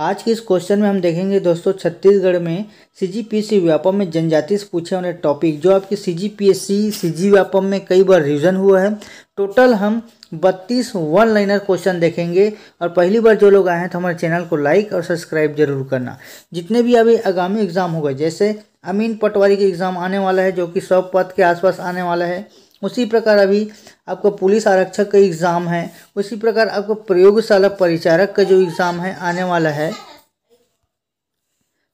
आज के इस क्वेश्चन में हम देखेंगे दोस्तों छत्तीसगढ़ में सी जी पी सी व्यापम में जनजाति से पूछे वाले टॉपिक जो आपके C G P S C C G Vyapam में कई बार रिविजन हुआ है टोटल हम बत्तीस वन लाइनर क्वेश्चन देखेंगे और पहली बार जो लोग आए हैं तो हमारे चैनल को लाइक और सब्सक्राइब जरूर करना जितने भी अभी आगामी एग्जाम होगा जैसे अमीन पटवारी के एग्ज़ाम आने वाला है जो कि सौ पद के आसपास आने वाला है उसी प्रकार अभी आपको पुलिस आरक्षक का एग्ज़ाम है उसी प्रकार आपको प्रयोगशाला परिचारक का जो एग्ज़ाम है आने वाला है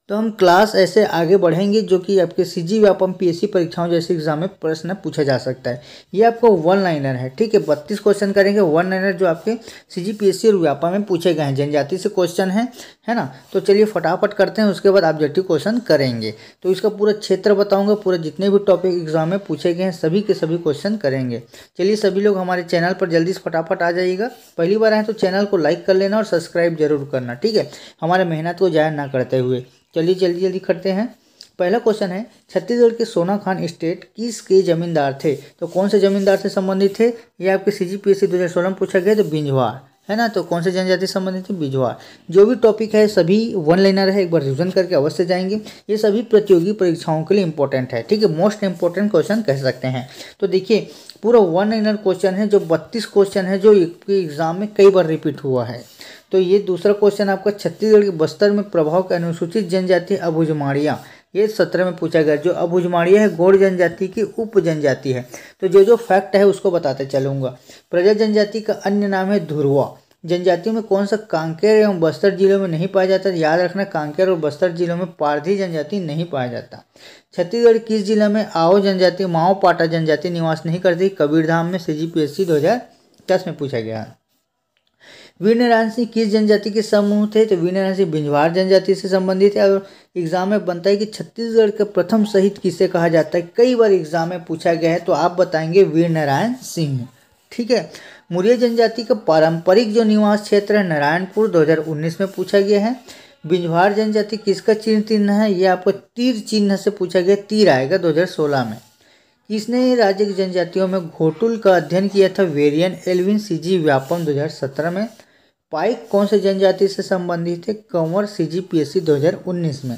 तो हम क्लास ऐसे आगे बढ़ेंगे जो कि आपके सी जी व्यापम पी परीक्षाओं जैसे एग्जाम में प्रश्न पूछा जा सकता है ये आपको वन लाइनर है ठीक है बत्तीस क्वेश्चन करेंगे वन लाइनर जो आपके सी जी पी और व्यापम में पूछे गए हैं जनजाति से क्वेश्चन है है ना तो चलिए फटाफट करते हैं उसके बाद ऑब्जेक्टिव क्वेश्चन करेंगे तो इसका पूरा क्षेत्र बताऊँगा पूरा जितने भी टॉपिक एग्जाम में पूछे गए हैं सभी के सभी क्वेश्चन करेंगे चलिए सभी लोग हमारे चैनल पर जल्दी से फटाफट आ जाइएगा पहली बार आए तो चैनल को लाइक कर लेना और सब्सक्राइब जरूर करना ठीक है हमारे मेहनत को जाया ना करते हुए चलिए जल्दी जल्दी करते हैं पहला क्वेश्चन है छत्तीसगढ़ के सोना खान स्टेट किसके जमींदार थे तो कौन से जमींदार से संबंधित थे ये आपके C G P S C दो हज़ार सोलह में पूछा गया तो बिंजवार है ना तो कौन से जनजाति संबंधित थे बिजवार जो भी टॉपिक है सभी वन लाइनर है एक बार रिविजन करके अवश्य जाएंगे ये सभी प्रतियोगी परीक्षाओं के लिए इंपॉर्टेंट है ठीक है मोस्ट इंपॉर्टेंट क्वेश्चन कह सकते हैं तो देखिए पूरा वन लाइनर क्वेश्चन है जो बत्तीस क्वेश्चन है जो एग्जाम में कई बार रिपीट हुआ है तो ये दूसरा क्वेश्चन आपका छत्तीसगढ़ के बस्तर में प्रभाव के अनुसूचित जनजाति अभुजमाड़िया ये सत्रह में पूछा गया जो अभुजमाड़िया है गौड़ जनजाति की उप जनजाति है तो जो जो फैक्ट है उसको बताते चलूंगा प्रजा जनजाति का अन्य नाम है धुरवा जनजातियों में कौन सा कांकेर एवं बस्तर जिलों में नहीं पाया जाता याद रखना कांकेर और बस्तर जिलों में पारधी जनजाति नहीं पाया जाता छत्तीसगढ़ किस जिले में आओ जनजाति माओ पाटा जनजाति निवास नहीं करती कबीरधाम में सी जी पी एस सी दो हजार दस में पूछा गया है वीरनारायण किस जनजाति के समूह थे तो वीरनारायण सिंह बिंझवार जनजाति से संबंधित है और एग्जाम में बनता है कि छत्तीसगढ़ के प्रथम शहीद किसे कहा जाता है कई बार एग्जाम में पूछा गया है तो आप बताएंगे वीर नारायण सिंह ठीक है मुरिया जनजाति का पारंपरिक जो निवास क्षेत्र है नारायणपुर दो में पूछा गया है बिंझवार जनजाति किसका चिन्ह चिन्ह है यह आपको तीर चिन्ह से पूछा गया तीर आएगा 2016 में किसने राज्य की जनजातियों में घोटुल का अध्ययन किया था वेरियन एलविन सीजी व्यापम 2017 में पाइक कौन से जनजाति से संबंधित है Kanwar C G P S C दो हज़ार उन्नीस में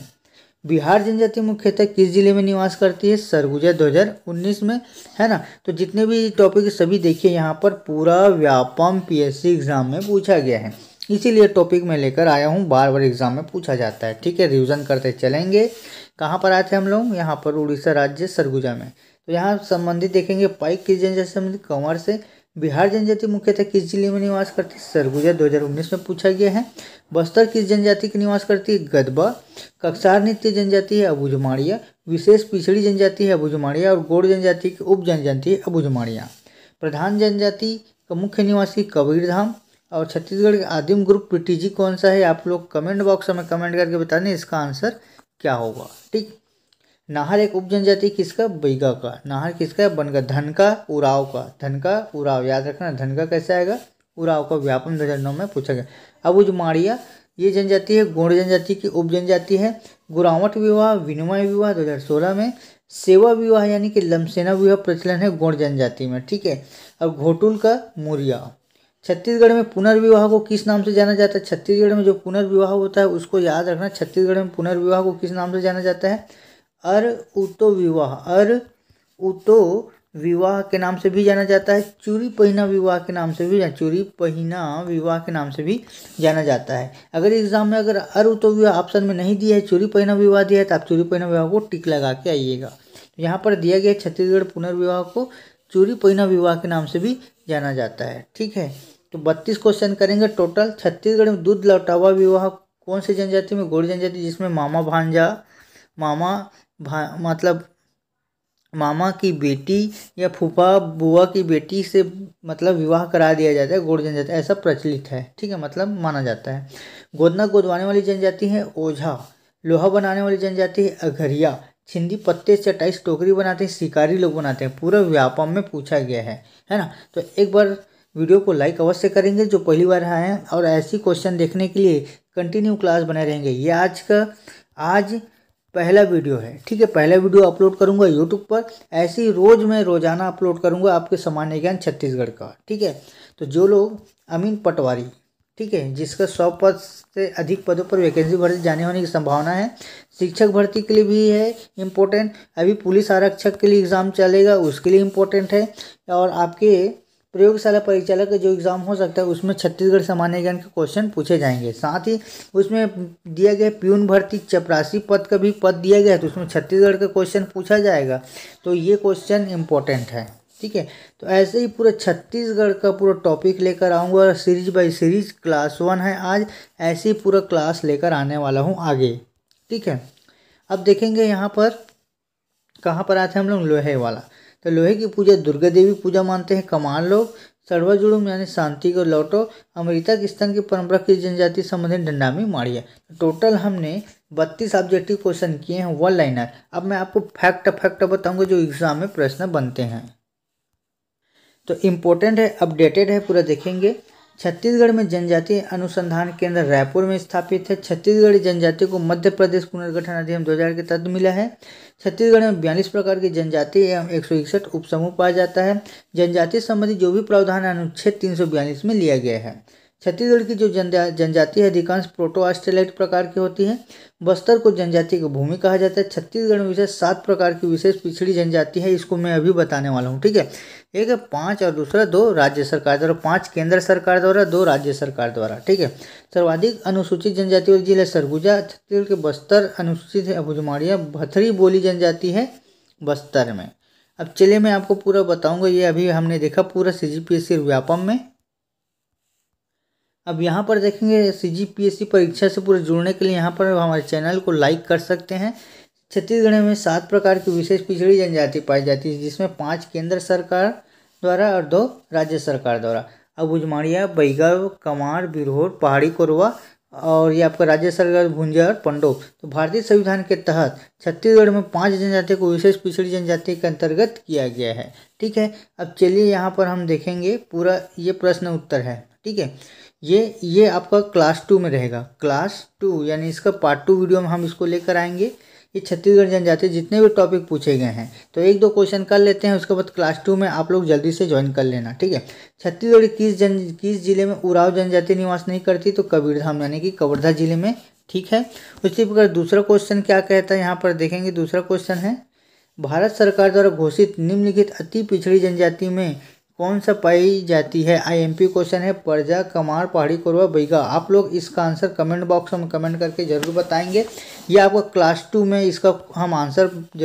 बिहार जनजाति मुख्यतः किस जिले में निवास करती है सरगुजा 2019 में है ना तो जितने भी टॉपिक सभी देखिए यहाँ पर पूरा व्यापम पीएससी एग्जाम में पूछा गया है इसीलिए टॉपिक मैं लेकर आया हूँ बार बार एग्जाम में पूछा जाता है ठीक है रिविजन करते चलेंगे कहाँ पर आए थे हम लोग यहाँ पर उड़ीसा राज्य सरगुजा में तो यहाँ संबंधित देखेंगे पाइक किस जनजाति से संबंधित कंवर से बिहार जनजाति मुख्यतः किस जिले में निवास करती है सरगुजा 2019 में पूछा गया है बस्तर किस जनजाति की निवास करती है गदबा कक्सार नित्य जनजाति है अबुजमाड़िया विशेष पिछड़ी जनजाति है अबुजमाड़िया और गोड़ जनजाति की उप जनजाति है अबुजमाड़िया प्रधान जनजाति का मुख्य निवासी कबीरधाम और छत्तीसगढ़ के आदिम ग्रुप पी कौन सा है आप लोग कमेंट बॉक्स में कमेंट करके बता दें इसका आंसर क्या होगा ठीक नाहर एक उप जनजाति किसका बैगा का नाहर किसका है बनगा धन का उराव का धन का उराव याद रखना धन का कैसे आएगा उराव का व्यापन दो हजार में पूछा गया अब उज माड़िया ये जनजाति है गोड जनजाति की उप जनजाति है गुरावट विवाह विनिमय विवाह दो हजार सोलह में सेवा विवाह यानी कि लमसेना विवाह प्रचलन है गोड जनजाति में ठीक है और घोटुल का मुरिया छत्तीसगढ़ में पुनर्विवाह को किस नाम से जाना जाता है छत्तीसगढ़ में जो पुनर्विवाह होता है उसको याद रखना छत्तीसगढ़ में पुनर्विवाह को किस नाम से जाना जाता है अर उतो विवाह अर उतो विवाह के नाम से भी जाना जाता है चूरी पहना विवाह के नाम से भी चूरी पहना विवाह के नाम से भी जाना जाता है अगर एग्जाम में अगर अर उतो विवाह ऑप्शन में नहीं दिया है चूरी पहना विवाह दिया है तो आप चूरी पहना विवाह को टिक लगा के आइएगा तो यहाँ पर दिया गया छत्तीसगढ़ पुनर्विवाह को चूरी पहना विवाह के नाम से भी जाना जाता है ठीक है तो बत्तीस क्वेश्चन करेंगे टोटल छत्तीसगढ़ में दूध लौटावा विवाह कौन से जनजाति में गोड़ जनजाति जिसमें मामा भांजा मामा भा मतलब मामा की बेटी या फूफा बुआ की बेटी से मतलब विवाह करा दिया जाता है गोड़ जनजाति ऐसा प्रचलित है ठीक है मतलब माना जाता है गोदना गोदवाने वाली जनजाति है ओझा लोहा बनाने वाली जनजाति है अघरिया छिंदी पत्ते से अट्ठाईस टोकरी बनाते हैं शिकारी लोग बनाते हैं पूरा व्यापम में पूछा गया है है ना तो एक बार वीडियो को लाइक अवश्य करेंगे जो पहली बार आए हैं और ऐसी क्वेश्चन देखने के लिए कंटिन्यू क्लास बने रहेंगे ये आज का आज पहला वीडियो है ठीक है पहला वीडियो अपलोड करूंगा यूट्यूब पर ऐसे ही रोज़ मैं रोज़ाना अपलोड करूंगा आपके सामान्य ज्ञान छत्तीसगढ़ का ठीक है तो जो लोग अमीन पटवारी ठीक है जिसका सौ पद से अधिक पदों पर वैकेंसी भर्ती जाने होने की संभावना है शिक्षक भर्ती के लिए भी है इम्पोर्टेंट अभी पुलिस आरक्षक के लिए एग्ज़ाम चलेगा उसके लिए इम्पोर्टेंट है और आपके प्रयोगशाला परिचालक का जो एग्ज़ाम हो सकता है उसमें छत्तीसगढ़ सामान्य ज्ञान के क्वेश्चन पूछे जाएंगे साथ ही उसमें दिया गया प्यून भर्ती चपरासी पद का भी पद दिया गया है तो उसमें छत्तीसगढ़ का क्वेश्चन पूछा जाएगा तो ये क्वेश्चन इंपॉर्टेंट है ठीक है तो ऐसे ही पूरा छत्तीसगढ़ का पूरा टॉपिक लेकर आऊँगा और series by series class one है आज ऐसे ही पूरा क्लास लेकर आने वाला हूँ आगे ठीक है अब देखेंगे यहाँ पर कहाँ पर आते हैं हम लोग लोहे वाला तो लोहे की पूजा दुर्गा देवी पूजा मानते हैं कमान लोग सड़वा जुड़ूम यानी शांति को लौटो अमृता की स्तन की परंपरा की जनजाति संबंधी डंडामी मारिया टोटल हमने बत्तीस ऑब्जेक्टिव क्वेश्चन किए हैं वन लाइनर अब मैं आपको फैक्ट फैक्ट बताऊंगा जो एग्जाम में प्रश्न बनते हैं तो इम्पोर्टेंट है अपडेटेड है पूरा देखेंगे छत्तीसगढ़ में जनजाति अनुसंधान केंद्र रायपुर में स्थापित है छत्तीसगढ़ जनजाति को मध्य प्रदेश पुनर्गठन अधिनियम 2000 के तहत मिला है छत्तीसगढ़ में बयालीस प्रकार की जनजाति एवं एक सौ इकसठ उपसमूह पाया जाता है जनजाति संबंधी जो भी प्रावधान अनुच्छेद तीन में लिया गया है छत्तीसगढ़ की जो जनजाति है अधिकांश प्रोटो ऑस्ट्रेलाइट प्रकार की होती है बस्तर को जनजाति की भूमि कहा जाता है छत्तीसगढ़ में विशेष सात प्रकार की विशेष पिछड़ी जनजाति है इसको मैं अभी बताने वाला हूँ ठीक है एक है पाँच और दूसरा दो राज्य सरकार द्वारा पाँच केंद्र सरकार द्वारा दो राज्य सरकार द्वारा ठीक है सर्वाधिक अनुसूचित जनजाति वाले जिले सरगुजा छत्तीसगढ़ के बस्तर अनुसूचित है अभुजमाड़िया भथरी बोली जनजाति है बस्तर में अब चलिए मैं आपको पूरा बताऊंगा ये अभी हमने देखा पूरा C G P S C Vyapam में अब यहाँ पर देखेंगे सी परीक्षा से पूरे जुड़ने के लिए यहाँ पर हमारे चैनल को लाइक कर सकते हैं छत्तीसगढ़ में सात प्रकार की विशेष पिछड़ी जनजाति पाई जाती है जिसमें पाँच केंद्र सरकार द्वारा और दो राज्य सरकार द्वारा अब उजमाड़िया बैगा कमार बिरहोर पहाड़ी कोरवा और ये आपका राज्य सरकार भुंजा और पंडो तो भारतीय संविधान के तहत छत्तीसगढ़ में पांच जनजाति को विशेष पिछड़ी जनजाति के अंतर्गत किया गया है ठीक है अब चलिए यहाँ पर हम देखेंगे पूरा ये प्रश्न उत्तर है ठीक है ये ये आपका क्लास टू में रहेगा क्लास टू यानी इसका पार्ट टू वीडियो में हम इसको लेकर आएंगे ये छत्तीसगढ़ जनजाति जितने भी टॉपिक पूछे गए हैं तो एक दो क्वेश्चन कर लेते हैं उसके बाद क्लास टू में आप लोग जल्दी से ज्वाइन कर लेना ठीक है छत्तीसगढ़ किस जन किस जिले में उराव जनजाति निवास नहीं करती तो कबीरधाम यानी कि कवर्धा जिले में ठीक है उसी प्रकार दूसरा क्वेश्चन क्या कहता है यहाँ पर देखेंगे दूसरा क्वेश्चन है भारत सरकार द्वारा घोषित निम्नलिखित अति पिछड़ी जनजाति में कौन सा पाई जाती है आईएमपी क्वेश्चन है परजा कमार पहाड़ी कोरवा बैगा आप लोग इसका आंसर कमेंट बॉक्स में कमेंट करके ज़रूर बताएंगे ये आपको क्लास टू में इसका हम आंसर